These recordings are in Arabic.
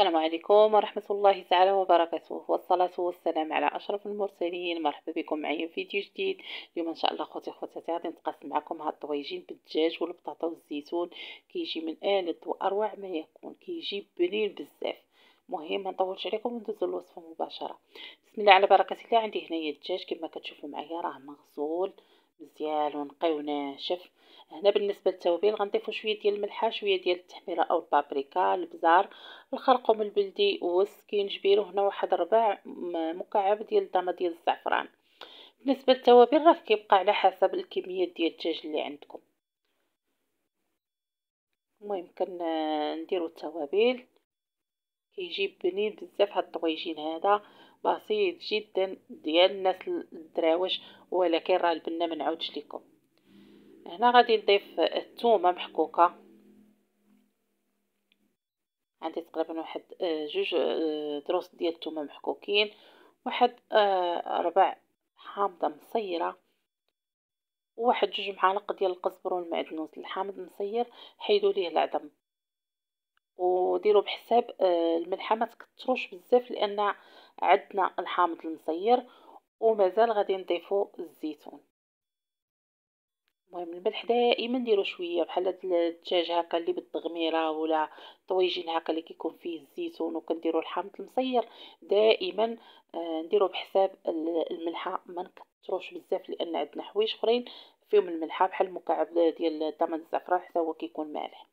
السلام عليكم ورحمة الله تعالى وبركاته والصلاة والسلام على أشرف المرسلين مرحبا بكم معايا في فيديو جديد اليوم إن شاء الله خوتي خوتاتي غادي نتقاسم معكم هاد الطويجين بالدجاج والبطاطا والزيتون كيجي من آلد وأروع ما يكون كيجي بنين بزاف مهم ما نطولش عليكم وندوزو الوصفة مباشرة بسم الله على بركة الله عندي هنايا الدجاج كما كتشوفوا معايا راه مغسول مزيان ونقي وناشف هنا بالنسبه للتوابل غنضيفو شويه ديال الملحه شويه ديال التحميره او البابريكا البزار الخرقوم البلدي والسكينجبير وهنا واحد ربع مكعب ديال الدامه ديال الزعفران بالنسبه للتوابل راه كيبقى على حسب الكميه ديال الدجاج اللي عندكم المهم كنديروا التوابل كيجي بنين بزاف هاد الطويجين هذا بسيط جدا ديال الناس الدراوش ولكن راه البنه ما نعاودش لكم هنا غادي نضيف الثومه محكوكه عندي تقريبا واحد آه، جوج آه، دروس ديال الثومه محكوكين واحد آه، ربع حامضه مصيره واحد جوج معالق ديال القزبر والمعدنوس الحامض مصير حيدوا ليه العظم وديروا بحساب الملحه ما تكثروش بزاف لان عندنا الحامض المصير ومازال غادي نضيفو الزيتون المهم الملح دائما نديرو شويه بحال هاد الدجاج هكا اللي بالتغميره ولا طويجين هكا اللي كيكون فيه الزيتون وكنديرو الحامض المصير دائما آه، نديرو بحساب الملحه ما نكثروش بزاف لان عندنا حوايج اخرين فيهم الملحه بحال المكعب ديال الطماطم الزعفران حتى هو كيكون مالح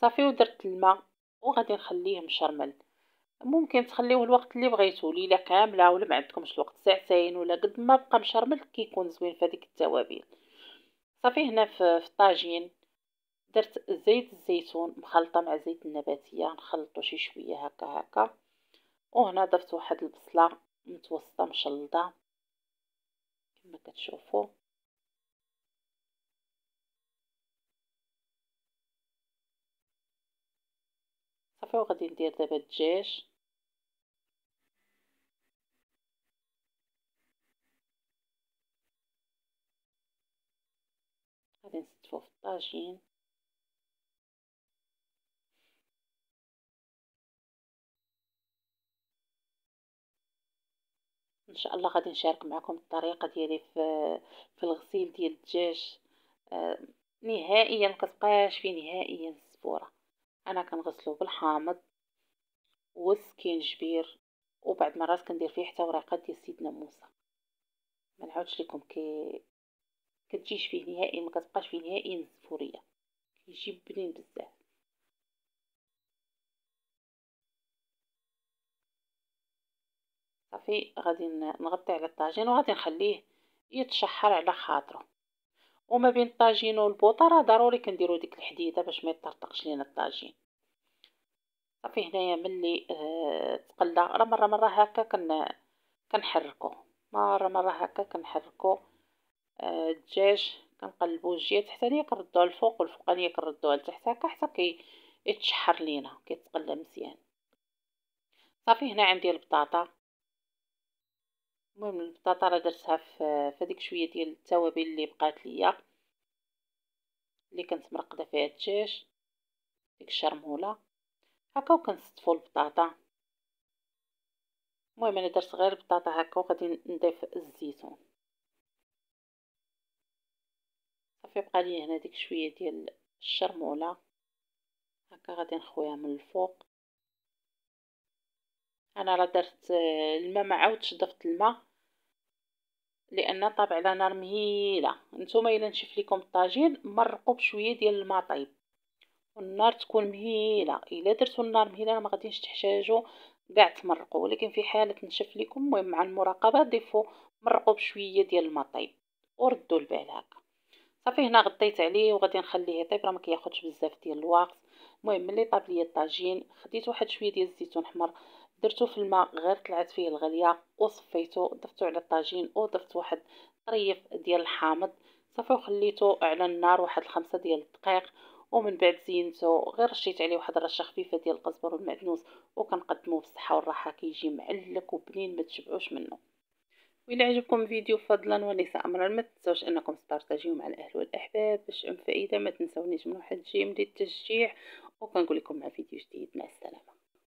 صافي ودرت الماء وغادي نخليه مشرمل ممكن تخليوه الوقت اللي بغيتو ليله كامله ولا ما عندكمش الوقت ساعتين ولا قد ما بقى مشرمل كيكون زوين في هذيك التوابل صافي هنا في الطاجين درت زيت الزيتون مخلطه مع زيت النباتيه نخلطو شي شويه هكا هكا وهنا ضفت واحد البصله متوسطه مشلضه كما كتشوفوا صافي وغادي ندير دابا الدجاج غادي نستفو في الطاجين ان شاء الله غادي نشارك معكم الطريقه ديالي في في الغسيل ديال الدجاج آه، نهائيا مكتبقاش فيه نهائيا الزبوره انا كنغسلو بالحامض والسكينجبير وبعد مرات كندير فيه حتى وريقات ديال سيدنا موسى ما نعاودش لكم كي كتجيش فيه نهائي ما كتبقاش فيه نهائي الزفوريه كيجي بنين بزاف صافي غادي نغطي على الطاجين وغادي نخليه يتشحر على خاطره وما بين الطاجين والبوطه راه ضروري كنديرو ديك الحديده باش ما يطرطقش لينا الطاجين صافي هنايا ملي آه تقلى راه مره مره هكا كن كنحركو مره مره هكا كنحركو الدجاج كنقلبو الجهه التحتانيه كنردوها الفوق والفوقانيه كنردوها لتحت هكا حتى كيتشحر لينا كيتقلى مزيان صافي هنا عندي البطاطا المهم البطاطا راه درتها في فديك شويه ديال التوابل اللي بقات ليا اللي كنت مرقده فيها الدجاج ديك الشرموله هكا وكنصطفوا البطاطا المهم انا درت غير البطاطا هكا وغادي نضيف الزيتون صافي بقى لي هنا ديك شويه ديال الشرموله هكا غادي نخويها من الفوق انا راه درت آه، الماء ما عاودتش ضفت الماء لان طابع على نار مهيله نتوما الا نشف لكم الطاجين مرقوا بشويه ديال الماء طيب والنار تكون مهيله الا درتو النار مهيله ما غاديش تحتاجوا كاع تمرقوا ولكن في حاله نشف لكم المهم مع المراقبه ضيفوا مرقوا بشويه ديال الماء طيب وردوا البال هكا صافي هنا غطيت عليه وغادي نخليه يطيب راه ما كياخذش بزاف ديال الوقت المهم ملي طاب ليا الطاجين خديت واحد شويه ديال الزيتون حمر درتو في الماء غير طلعت فيه الغليه وصفيته ضفتو على الطاجين وضفت واحد طريف ديال الحامض صافي وخليته على النار واحد الخمسة ديال الدقائق ومن بعد زينته غير رشيت عليه واحد الرشه خفيفه ديال القزبر والمعدنوس وكنقدموه بالصحه والراحه كيجي معلك وبنين ما تشبعوش منه وإلا عجبكم الفيديو فضلا وليس امرا ما تنسوش انكم تبارتاجيو مع الاهل والاحباب باش ام فائده ما تنسونيش من واحد جيم ديال التشجيع وكنقول لكم مع فيديو جديد مع السلامه